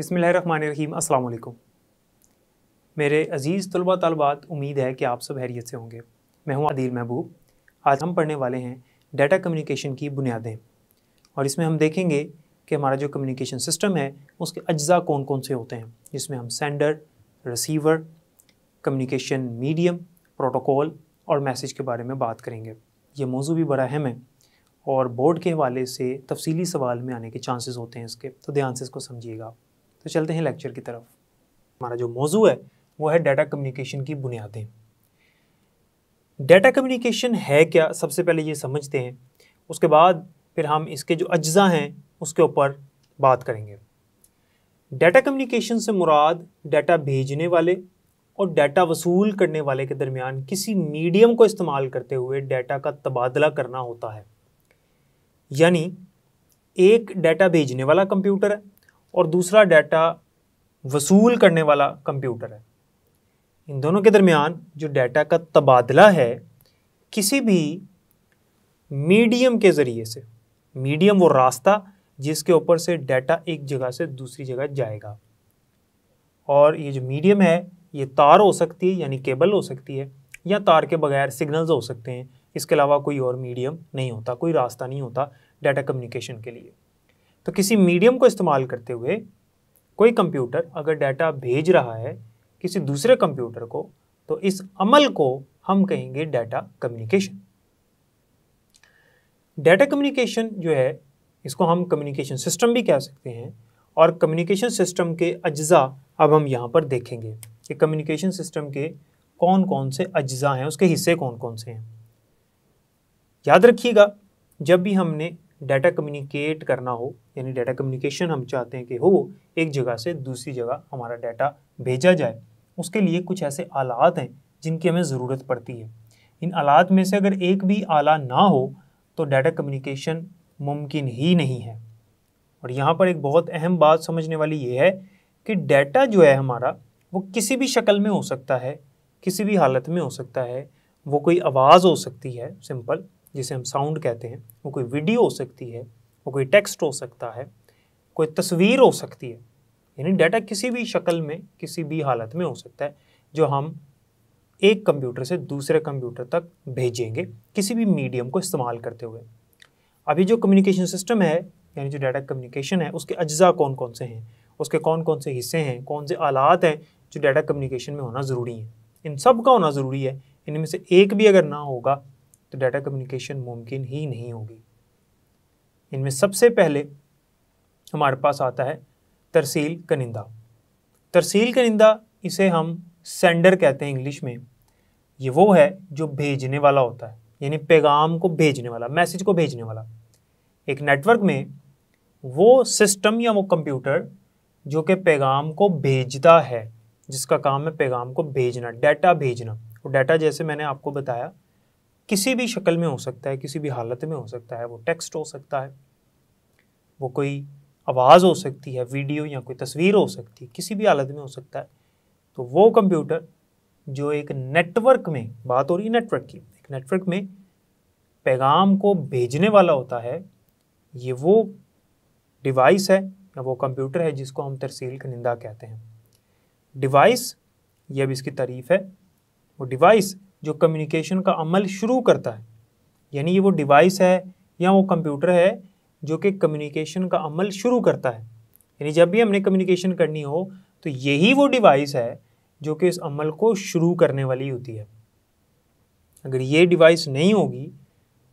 अस्सलाम वालेकुम मेरे अज़ीज़ तलबा तलबात उम्मीद है कि आप सब हैरियत से होंगे मैं हूं आदिल महबूब आज हम पढ़ने वाले हैं डाटा कम्युनिकेशन की बुनियादें और इसमें हम देखेंगे कि हमारा जो कम्युनिकेशन सिस्टम है उसके अज्जा कौन कौन से होते हैं जिसमें हम sender receiver communication medium protocol और मैसेज के बारे में बात करेंगे ये मौजू भी बड़ा अहम है और बोर्ड के हवाले से तफसीली सवाल में आने के चांसेस होते हैं इसके तो ध्यान से इसको समझिएगा आप तो चलते हैं लेक्चर की तरफ हमारा जो मौजू है वो है डाटा कम्युनिकेशन की बुनियादें डाटा कम्युनिकेशन है क्या सबसे पहले ये समझते हैं उसके बाद फिर हम इसके जो अज्जा हैं उसके ऊपर बात करेंगे डाटा कम्युनिकेशन से मुराद डाटा भेजने वाले और डाटा वसूल करने वाले के दरमियान किसी मीडियम को इस्तेमाल करते हुए डाटा का तबादला करना होता है यानी एक डाटा भेजने वाला कंप्यूटर है और दूसरा डाटा वसूल करने वाला कंप्यूटर है इन दोनों के दरमियान जो डाटा का तबादला है किसी भी मीडियम के ज़रिए से मीडियम वो रास्ता जिसके ऊपर से डाटा एक जगह से दूसरी जगह जाएगा और ये जो मीडियम है ये तार हो सकती है यानी केबल हो सकती है या तार के बगैर सिग्नल्स हो सकते हैं इसके अलावा कोई और मीडियम नहीं होता कोई रास्ता नहीं होता डाटा कम्युनिकेशन के लिए तो किसी मीडियम को इस्तेमाल करते हुए कोई कंप्यूटर अगर डाटा भेज रहा है किसी दूसरे कंप्यूटर को तो इस अमल को हम कहेंगे डाटा कम्युनिकेशन डाटा कम्युनिकेशन जो है इसको हम कम्युनिकेशन सिस्टम भी कह सकते हैं और कम्युनिकेशन सिस्टम के अज्जा अब हम यहाँ पर देखेंगे कि कम्युनिकेशन सिस्टम के कौन कौन से अज्जा हैं उसके हिस्से कौन कौन से हैं याद रखिएगा जब भी हमने डाटा कम्युनिकेट करना हो यानी डाटा कम्युनिकेशन हम चाहते हैं कि हो एक जगह से दूसरी जगह हमारा डाटा भेजा जाए उसके लिए कुछ ऐसे आलात हैं जिनकी हमें ज़रूरत पड़ती है इन आलात में से अगर एक भी आला ना हो तो डाटा कम्युनिकेशन मुमकिन ही नहीं है और यहाँ पर एक बहुत अहम बात समझने वाली ये है कि डाटा जो है हमारा वो किसी भी शक्ल में हो सकता है किसी भी हालत में हो सकता है वो कोई आवाज़ हो सकती है सिंपल जिसे हम साउंड कहते हैं वो कोई वीडियो हो सकती है वो कोई टेक्स्ट हो सकता है कोई तस्वीर हो सकती है यानी डाटा किसी भी शक्ल में किसी भी हालत में हो सकता है जो हम एक कंप्यूटर से दूसरे कंप्यूटर तक भेजेंगे किसी भी मीडियम को इस्तेमाल करते हुए अभी जो कम्युनिकेशन सिस्टम है यानी जो डाटा कम्युनिकेशन है उसके अज्जा कौन कौन से हैं उसके कौन कौन से हिस्से हैं कौन से आलात हैं जो डाटा कम्युनिकेशन में होना ज़रूरी है इन सब का होना ज़रूरी है इनमें से एक भी अगर ना होगा तो डाटा कम्युनिकेशन मुमकिन ही नहीं होगी इनमें सबसे पहले हमारे पास आता है तरसील कनिंदा तरसील कनिंदा इसे हम सेंडर कहते हैं इंग्लिश में ये वो है जो भेजने वाला होता है यानी पैगाम को भेजने वाला मैसेज को भेजने वाला एक नेटवर्क में वो सिस्टम या वो कंप्यूटर जो कि पैगाम को भेजता है जिसका काम है पैगाम को भेजना डाटा भेजना वो डाटा जैसे मैंने आपको बताया किसी भी शक्ल में हो सकता है किसी भी हालत में हो सकता है वो टेक्स्ट हो सकता है वो कोई आवाज़ हो सकती है वीडियो या कोई तस्वीर हो सकती है किसी भी हालत में हो सकता है तो वो कंप्यूटर जो एक नेटवर्क में बात हो रही है नेटवर्क की एक नेटवर्क में पैगाम को भेजने वाला होता है ये वो डिवाइस है या वो कंप्यूटर है जिसको हम तरसील कनिंदा कहते हैं डिवाइस ये अब इसकी तारीफ है वो डिवाइस जो कम्युनिकेशन का अमल शुरू करता है यानी ये वो डिवाइस है या वो कंप्यूटर है जो कि कम्युनिकेशन का अमल शुरू करता है यानी जब भी हमने कम्युनिकेशन करनी हो तो यही वो डिवाइस है जो कि इस अमल को शुरू करने वाली होती है अगर ये डिवाइस नहीं होगी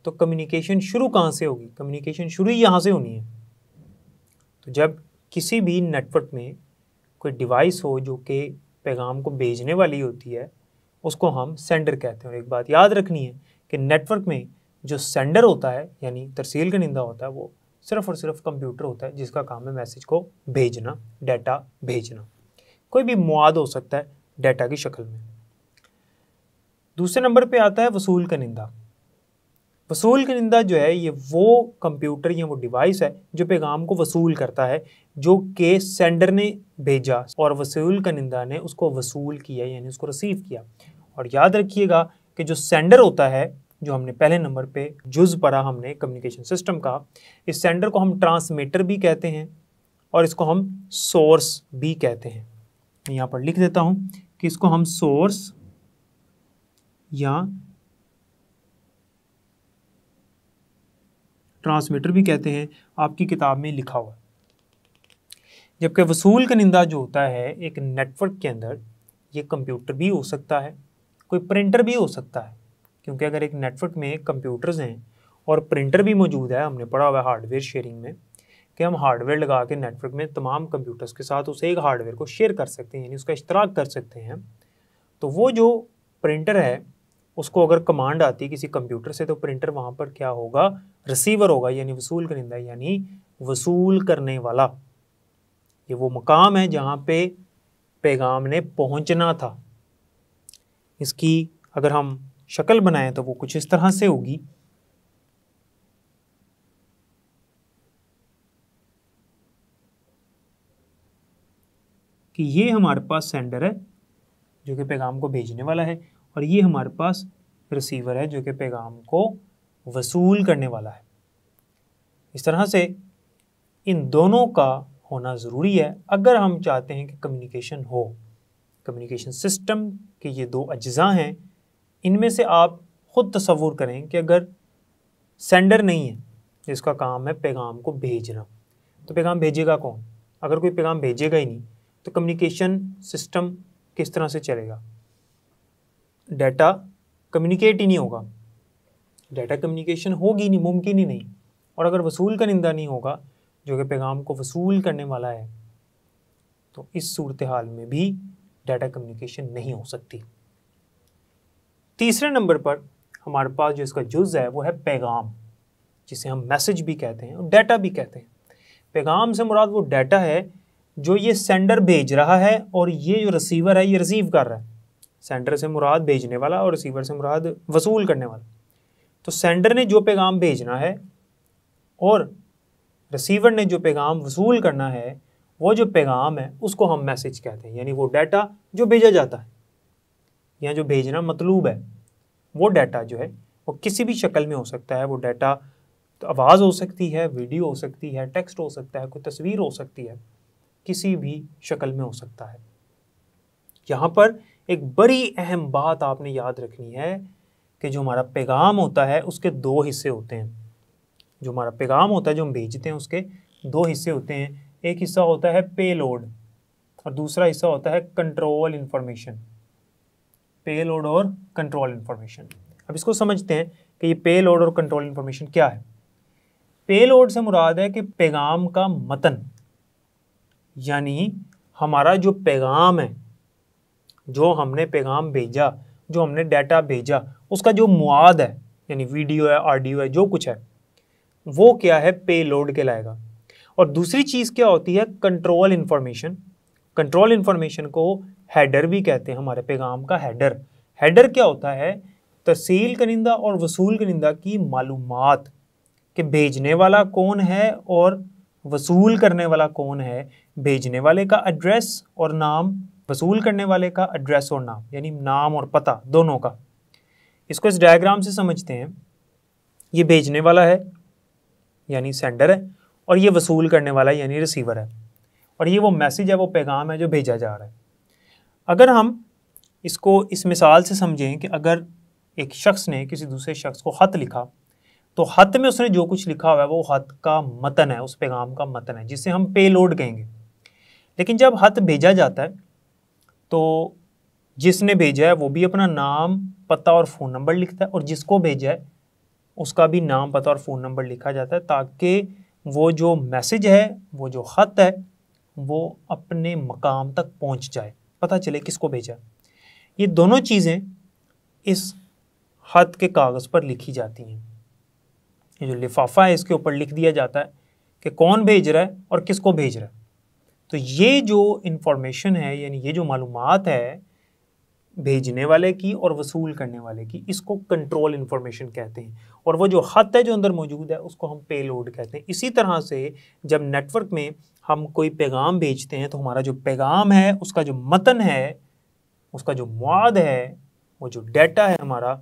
तो कम्युनिकेशन शुरू कहाँ से होगी कम्युनिकेशन शुरू ही यहाँ से होनी है तो जब किसी भी नेटवर्क में कोई डिवाइस हो जो कि पैगाम को भेजने वाली होती है उसको हम सेंडर कहते हैं और एक बात याद रखनी है कि नेटवर्क में जो सेंडर होता है यानी तरसील का निंदा होता है वो सिर्फ और सिर्फ कंप्यूटर होता है जिसका काम है मैसेज को भेजना डाटा भेजना कोई भी मुआद हो सकता है डाटा की शक्ल में दूसरे नंबर पे आता है वसूल का निंदा वसूल का निंदा जो है ये वो कंप्यूटर या वो डिवाइस है जो पैगाम को वसूल करता है जो के सेंडर ने भेजा और वसूल का निंदा ने उसको वसूल किया यानी उसको रिसीव किया और याद रखिएगा कि जो सेंडर होता है जो हमने पहले नंबर पे जुज पढ़ा हमने कम्युनिकेशन सिस्टम का इस सेंडर को हम ट्रांसमीटर भी कहते हैं और इसको हम सोर्स भी कहते हैं यहाँ पर लिख देता हूँ कि इसको हम सोर्स या ट्रांसमीटर भी कहते हैं आपकी किताब में लिखा हुआ जबकि वसूल का निंदा जो होता है एक नेटवर्क के अंदर ये कंप्यूटर भी हो सकता है कोई प्रिंटर भी हो सकता है क्योंकि अगर एक नेटवर्क में कंप्यूटर्स हैं और प्रिंटर भी मौजूद है हमने पढ़ा हुआ है हार्डवेयर शेयरिंग में कि हम हार्डवेयर लगा के नेटवर्क में तमाम कंप्यूटर्स के साथ उस एक हार्डवेयर को शेयर कर सकते हैं यानी उसका इश्तराक कर सकते हैं तो वो जो प्रिंटर है उसको अगर कमांड आती किसी कंप्यूटर से तो प्रिंटर वहाँ पर क्या होगा रिसीवर होगा यानी वसूल करिंदा यानी वसूल करने वाला ये वो मकाम है जहाँ पे पैगाम ने पहुँचना था इसकी अगर हम शक्ल बनाएं तो वो कुछ इस तरह से होगी कि ये हमारे पास सेंडर है जो कि पैगाम को भेजने वाला है और ये हमारे पास रिसीवर है जो कि पैगाम को वसूल करने वाला है इस तरह से इन दोनों का होना ज़रूरी है अगर हम चाहते हैं कि कम्युनिकेशन हो कम्युनिकेशन सिस्टम के ये दो अज्जा हैं इनमें से आप ख़ुद तस्वूर करें कि अगर सेंडर नहीं है जिसका काम है पैगाम को भेजना तो पैगाम भेजेगा कौन अगर कोई पैगाम भेजेगा ही नहीं तो कम्युनिकेशन सिस्टम किस तरह से चलेगा डाटा कम्युनिकेट ही नहीं होगा डाटा कम्युनिकेशन होगी नहीं मुमकिन ही नहीं और अगर वसूल का निंदा नहीं होगा जो कि पैगाम को वसूल करने वाला है तो इस सूरत हाल में भी डाटा कम्युनिकेशन नहीं हो सकती तीसरे नंबर पर हमारे पास जो इसका जुज़ है वो है पैगाम जिसे हम मैसेज भी कहते हैं और डाटा भी कहते हैं पैगाम से मुराद वो डाटा है जो ये सेंडर भेज रहा है और ये जो रिसीवर है ये रिसीव कर रहा है सेंडर से मुराद भेजने वाला और रिसीवर से मुराद वसूल करने वाला तो सेंडर ने जो पैगाम भेजना है और रिसीवर ने जो पैगाम वसूल करना है वो जो पैगाम है उसको हम मैसेज कहते हैं यानी वो डाटा जो भेजा जाता है या जो भेजना मतलूब है वो डाटा जो है वो किसी भी शक्ल में हो सकता है वो डाटा तो आवाज़ हो सकती है वीडियो हो सकती है टेक्स्ट हो सकता है कोई तस्वीर हो सकती है किसी भी शक्ल में हो सकता है यहाँ पर एक बड़ी अहम बात आपने याद रखनी है कि जो हमारा पैगाम होता है उसके दो हिस्से होते हैं जो हमारा पैगाम होता है जो हम भेजते हैं उसके दो हिस्से होते हैं एक हिस्सा होता है पे लोड और दूसरा हिस्सा होता है कंट्रोल इन्फॉर्मेशन पे लोड और कंट्रोल इन्फॉर्मेशन अब इसको समझते हैं कि ये पे लोड और कंट्रोल इन्फॉर्मेशन क्या है पे लोड से मुराद है कि पैगाम का मतन यानी हमारा जो पैगाम है जो हमने पैगाम भेजा जो हमने डाटा भेजा उसका जो मुआद है यानी वीडियो है ऑडियो है जो कुछ है वो क्या है पे लोड के लाएगा और दूसरी चीज़ क्या होती है कंट्रोल इन्फॉर्मेशन कंट्रोल इन्फॉर्मेशन को हैडर भी कहते हैं हमारे पैगाम का हैडर हैडर क्या होता है तहसील कनिंदा और वसूल कनिंदा की मालूम कि भेजने वाला कौन है और वसूल करने वाला कौन है भेजने वाले का एड्रेस और नाम वसूल करने वाले का एड्रेस और नाम यानी नाम और पता दोनों का इसको इस डायग्राम से समझते हैं ये भेजने वाला है यानी सेंडर है और ये वसूल करने वाला यानी रिसीवर है और ये वो मैसेज है वो पैगाम है जो भेजा जा रहा है अगर हम इसको इस मिसाल से समझें कि अगर एक शख्स ने किसी दूसरे शख्स को ख़त लिखा तो ख़त में उसने जो कुछ लिखा हुआ है वो ख़त का मतन है उस पैगाम का मतन है जिसे हम पे लोड कहेंगे लेकिन जब ख़त भेजा जाता है तो जिसने भेजा है वो भी अपना नाम पता और फ़ोन नंबर लिखता है और जिसको भेजा है उसका भी नाम पता और फ़ोन नंबर लिखा जाता है ताकि वो जो मैसेज है वो जो ख़त है वो अपने मकाम तक पहुंच जाए पता चले किसको भेजा ये दोनों चीज़ें इस ख़त के कागज़ पर लिखी जाती हैं ये जो लिफाफा है इसके ऊपर लिख दिया जाता है कि कौन भेज रहा है और किसको भेज रहा है तो ये जो इन्फॉर्मेशन है यानी ये जो मालूम है भेजने वाले की और वसूल करने वाले की इसको कंट्रोल इन्फॉर्मेशन कहते हैं और वो जो हत है जो अंदर मौजूद है उसको हम पे लोड कहते हैं इसी तरह से जब नेटवर्क में हम कोई पैगाम भेजते हैं तो हमारा जो पैगाम है उसका जो मतन है उसका जो मवाद है वो जो डेटा है हमारा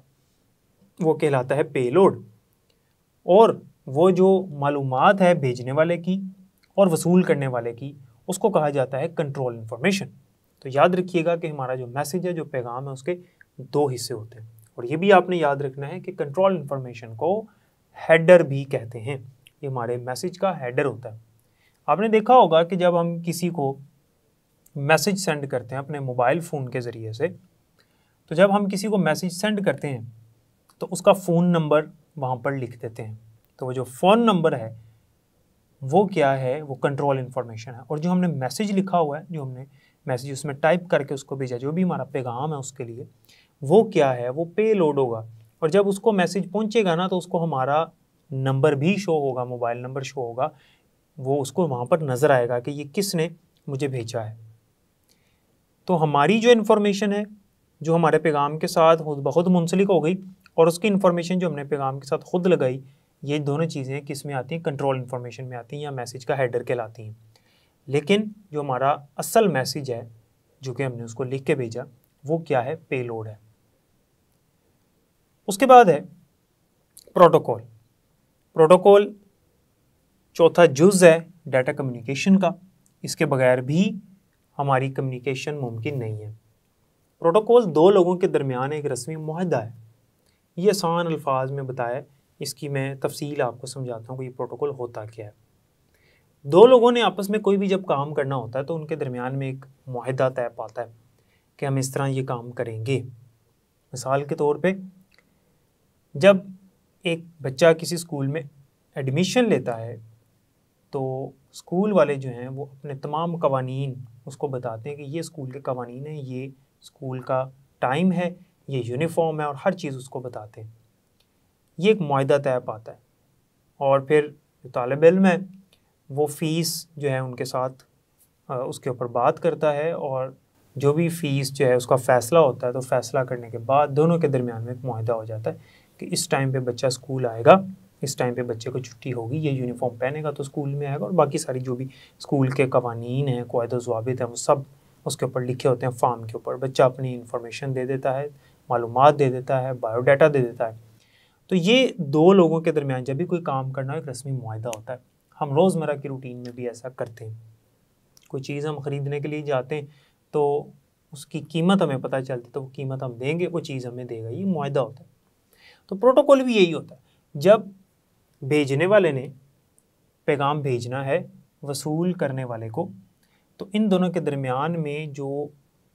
वो कहलाता है पे लोड और वो जो मालूम है भेजने वाले की और वसूल करने वाले की उसको कहा जाता है कंट्रोल इन्फॉर्मेशन तो याद रखिएगा कि हमारा जो मैसेज है जो पैगाम है उसके दो हिस्से होते हैं और ये भी आपने याद रखना है कि कंट्रोल इन्फॉर्मेशन को हेडर भी कहते हैं ये हमारे मैसेज का हेडर होता है आपने देखा होगा कि जब हम किसी को मैसेज सेंड करते हैं अपने मोबाइल फ़ोन के ज़रिए से तो जब हम किसी को मैसेज सेंड करते हैं तो उसका फ़ोन नंबर वहाँ पर लिख देते हैं तो वो जो फ़ोन नंबर है वो क्या है वो कंट्रोल इन्फॉर्मेशन है और जो हमने मैसेज लिखा हुआ है जो हमने मैसेज उसमें टाइप करके उसको भेजा जो भी हमारा पैगाम है उसके लिए वो क्या है वो पे लोड होगा और जब उसको मैसेज पहुंचेगा ना तो उसको हमारा नंबर भी शो होगा मोबाइल नंबर शो होगा वो उसको वहाँ पर नज़र आएगा कि ये किसने मुझे भेजा है तो हमारी जो इन्फॉर्मेशन है जो हमारे पैगाम के साथ बहुत मुंसलिक हो गई और उसकी इन्फॉर्मेशन जो हमने पैगाम के साथ खुद लगाई ये दोनों चीज़ें किस में आती हैं कंट्रोल इन्फॉर्मेशन में आती हैं या मैसेज का हेडर कहलाती हैं लेकिन जो हमारा असल मैसेज है जो कि हमने उसको लिख के भेजा वो क्या है पेलोड है उसके बाद है प्रोटोकॉल प्रोटोकॉल चौथा जुज है डाटा कम्युनिकेशन का इसके बगैर भी हमारी कम्युनिकेशन मुमकिन नहीं है प्रोटोकॉल दो लोगों के दरमियान एक रस्मी माहदा है ये आसान अल्फाज में बताया इसकी मैं तफसील आपको समझाता हूँ कि ये प्रोटोकॉल होता क्या है दो लोगों ने आपस में कोई भी जब काम करना होता है तो उनके दरमियान में एक माहदा तय पाता है कि हम इस तरह ये काम करेंगे मिसाल के तौर पे जब एक बच्चा किसी स्कूल में एडमिशन लेता है तो स्कूल वाले जो हैं वो अपने तमाम कवानीन उसको बताते हैं कि ये स्कूल के कवानीन हैं ये स्कूल का टाइम है ये यूनिफॉर्म है और हर चीज़ उसको बताते हैं ये एक माहा तय पाता है और फिर जो तालब इम है वो फ़ीस जो है उनके साथ उसके ऊपर बात करता है और जो भी फ़ीस जो है उसका फ़ैसला होता है तो फ़ैसला करने के बाद दोनों के दरमियान में एक माहदा हो जाता है कि इस टाइम पे बच्चा स्कूल आएगा इस टाइम पे बच्चे को छुट्टी होगी ये यूनिफॉर्म पहनेगा तो स्कूल में आएगा और बाकी सारी जो भी स्कूल के कवानीन हैं कायद जवाबित हैं वो सब उसके ऊपर लिखे होते हैं फार्म के ऊपर बच्चा अपनी इन्फॉर्मेशन दे देता है मालूम दे देता है बायोडाटा दे देता है तो ये दो लोगों के दरमियान जब भी कोई काम करना एक रस्मी माहा होता है हम रोज़मर्रा की रूटीन में भी ऐसा करते हैं कोई चीज़ हम ख़रीदने के लिए जाते हैं तो उसकी कीमत हमें पता चलती तो वो कीमत हम देंगे वो चीज़ हमें देगा ये माहा होता है तो प्रोटोकॉल भी यही होता है जब भेजने वाले ने पैगाम भेजना है वसूल करने वाले को तो इन दोनों के दरमियान में जो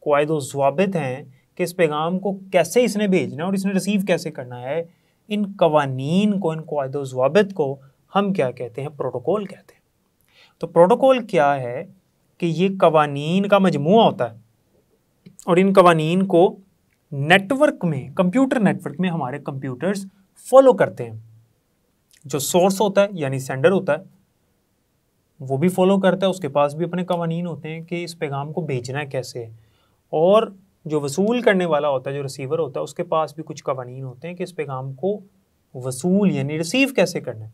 कायद वाबित हैं कि इस पैगाम को कैसे इसने भेजना है और इसने रिसीव कैसे करना है इन कवानीन को इन कायद वाबित को हम क्या कहते हैं प्रोटोकॉल कहते हैं तो प्रोटोकॉल क्या है कि ये कवानीन का मजमू होता है और इन कवानीन को नेटवर्क में कंप्यूटर नेटवर्क में हमारे कंप्यूटर्स फॉलो करते हैं जो सोर्स होता है यानी सेंडर होता है वो भी फॉलो करता है उसके पास भी अपने कवानीन होते हैं कि इस पैगाम को भेजना कैसे और जो वसूल करने वाला होता है जो रिसीवर होता है उसके पास भी कुछ कवानीन होते हैं कि इस पैगाम को वसूल यानी रिसीव कैसे करना है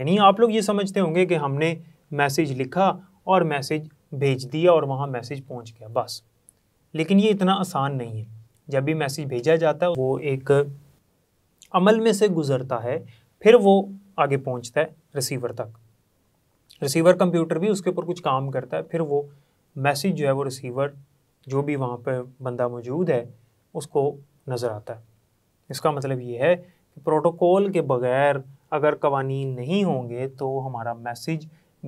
यानी आप लोग ये समझते होंगे कि हमने मैसेज लिखा और मैसेज भेज दिया और वहाँ मैसेज पहुँच गया बस लेकिन ये इतना आसान नहीं है जब भी मैसेज भेजा जाता है वो एक अमल में से गुज़रता है फिर वो आगे पहुँचता है रिसीवर तक रिसीवर कंप्यूटर भी उसके ऊपर कुछ काम करता है फिर वो मैसेज जो है वो रिसीवर जो भी वहाँ पर बंदा मौजूद है उसको नज़र आता है इसका मतलब ये है कि प्रोटोकॉल के बगैर अगर कवानी नहीं होंगे तो हमारा मैसेज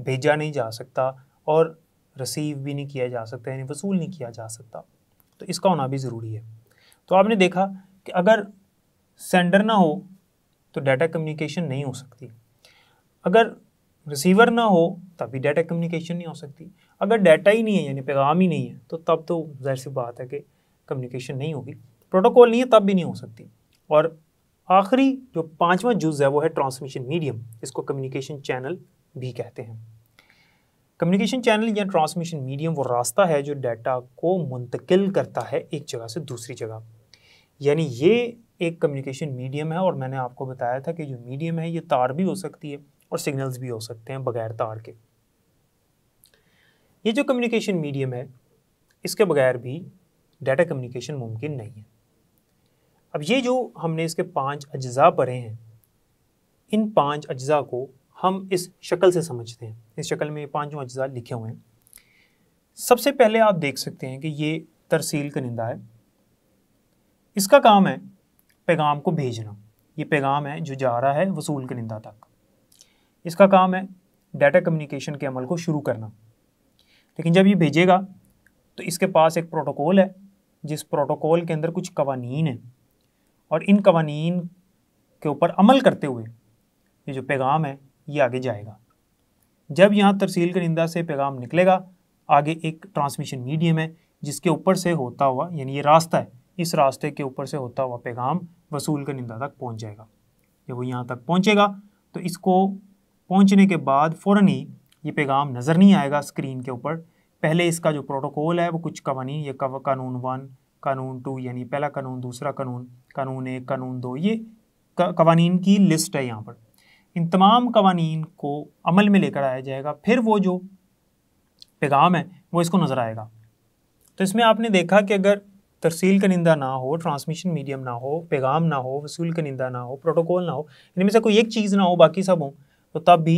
भेजा नहीं जा सकता और रिसीव भी नहीं किया जा सकता यानी वसूल नहीं किया जा सकता तो इसका होना भी ज़रूरी है तो आपने देखा कि अगर सेंडर ना हो तो डाटा कम्युनिकेशन नहीं हो सकती अगर रिसीवर ना हो तब भी डाटा कम्युनिकेशन नहीं हो सकती अगर डाटा ही नहीं है यानी पैगाम ही नहीं है तो तब तो जाहिर सी बात है कि कम्युनिकेशन नहीं होगी प्रोटोकॉल नहीं है तब भी नहीं हो सकती और आखिरी जो पांचवा जुज़ है वो है ट्रांसमिशन मीडियम इसको कम्युनिकेशन चैनल भी कहते हैं कम्युनिकेशन चैनल या ट्रांसमिशन मीडियम वो रास्ता है जो डाटा को मुंतकिल करता है एक जगह से दूसरी जगह यानी ये एक कम्युनिकेशन मीडियम है और मैंने आपको बताया था कि जो मीडियम है ये तार भी हो सकती है और सिग्नल्स भी हो सकते हैं बगैर तार के ये जो कम्युनिकेशन मीडियम है इसके बगैर भी डाटा कम्युनिकेशन मुमकिन नहीं है अब ये जो हमने इसके पांच अज्जा पढ़े हैं इन पांच अज्जा को हम इस शक्ल से समझते हैं इस शक्ल में पांचों अज्जा लिखे हुए हैं सबसे पहले आप देख सकते हैं कि ये तरसील कनिंदा है इसका काम है पैगाम को भेजना ये पैगाम है जो जा रहा है वसूल कनिंदा तक इसका काम है डाटा कम्युनिकेशन के अमल को शुरू करना लेकिन जब ये भेजेगा तो इसके पास एक प्रोटोकॉल है जिस प्रोटोकॉल के अंदर कुछ कवानीन हैं और इन कवानी के ऊपर अमल करते हुए ये जो पैगाम है ये आगे जाएगा जब यहाँ तरसील करिंदा से पैगाम निकलेगा आगे एक ट्रांसमिशन मीडियम है जिसके ऊपर से होता हुआ यानी ये रास्ता है इस रास्ते के ऊपर से होता हुआ पैगाम वसूल करिंदा तक पहुँच जाएगा जब वो यहाँ तक पहुँचेगा तो इसको पहुँचने के बाद फ़ौर ही ये पैगाम नज़र नहीं आएगा स्क्रीन के ऊपर पहले इसका जो प्रोटोकॉल है वो कुछ कवानी या कानून वन कानून टू यानी पहला कानून दूसरा कानून कानून एक कानून दो ये कवानीन की लिस्ट है यहाँ पर इन तमाम कवानीन को अमल में लेकर आया जाएगा फिर वो जो पैगाम है वो इसको नज़र आएगा तो इसमें आपने देखा कि अगर तरसील कनिंदा ना हो ट्रांसमिशन मीडियम ना हो पैगाम ना हो वसूल कनिंदा ना हो प्रोटोकॉल ना हो इनमें से कोई एक चीज़ ना हो बाकी सब हो तो तब भी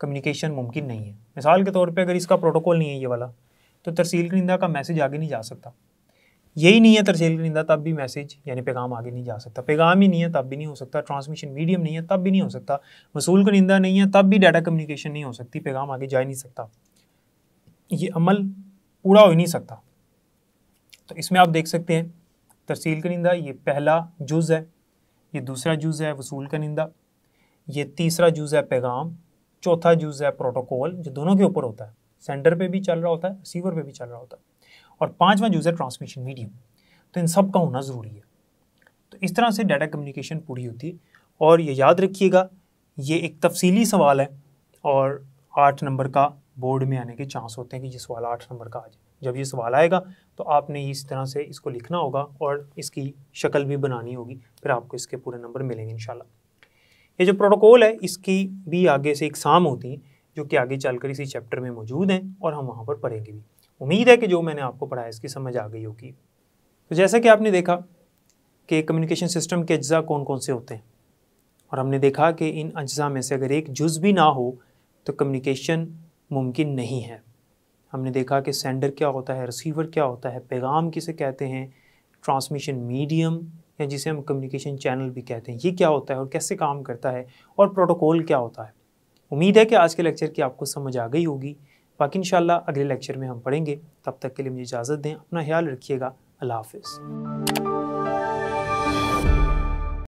कम्युनिकेशन मुमकिन नहीं है मिसाल के तौर पे अगर इसका प्रोटोकॉल नहीं है ये वाला तो तरसील कनिंदा का मैसेज आगे नहीं जा सकता यही नहीं है तरसील नहीं था तब भी मैसेज यानी पैगाम आगे नहीं जा सकता पैगाम ही नहीं है तब भी नहीं हो सकता ट्रांसमिशन मीडियम नहीं है तब भी नहीं हो सकता मसूल का निंदा नहीं है तब भी डाटा कम्युनिकेशन नहीं हो सकती पैगाम आगे जा ही नहीं सकता ये अमल पूरा हो ही नहीं सकता तो इसमें आप देख सकते हैं तरसील का निंदा ये पहला जुज़ है ये दूसरा जुज़ है वसूल का निंदा ये तीसरा जुज़ है पैगाम चौथा जुज़ है प्रोटोकॉल जो दोनों के ऊपर होता है सेंडर पे भी चल रहा होता है रिसीवर पे भी चल रहा होता है और पाँचवा यूज़ है ट्रांसमिशन मीडियम तो इन सब का होना ज़रूरी है तो इस तरह से डाटा कम्युनिकेशन पूरी होती है और ये याद रखिएगा ये एक तफसीली सवाल है और आठ नंबर का बोर्ड में आने के चांस होते हैं कि ये सवाल आठ नंबर का आ जाए जब ये सवाल आएगा तो आपने इस तरह से इसको लिखना होगा और इसकी शक्ल भी बनानी होगी फिर आपको इसके पूरे नंबर मिलेंगे इन ये जो प्रोटोकॉल है इसकी भी आगे से एग्ज़ाम होती हैं जो कि आगे चलकर इसी चैप्टर में मौजूद हैं और हम वहाँ पर पढ़ेंगे भी उम्मीद है कि जो मैंने आपको पढ़ाया इसकी समझ आ गई होगी तो जैसा कि आपने देखा कि कम्युनिकेशन सिस्टम के अज्जा कौन कौन से होते हैं और हमने देखा कि इन अज्जा में से अगर एक जुज़ भी ना हो तो कम्युनिकेशन मुमकिन नहीं है हमने देखा कि सेंडर क्या होता है रिसीवर क्या होता है पैगाम किसे कहते हैं ट्रांसमिशन मीडियम या जिसे हम कम्युनिकेशन चैनल भी कहते हैं ये क्या होता है और कैसे काम करता है और प्रोटोकॉल क्या होता है उम्मीद है कि आज के लेक्चर की आपको समझ आ गई होगी बाकी इन अगले लेक्चर में हम पढ़ेंगे तब तक के लिए मुझे इजाज़त दें अपना ख्याल रखिएगा अल्लाह हाफिज़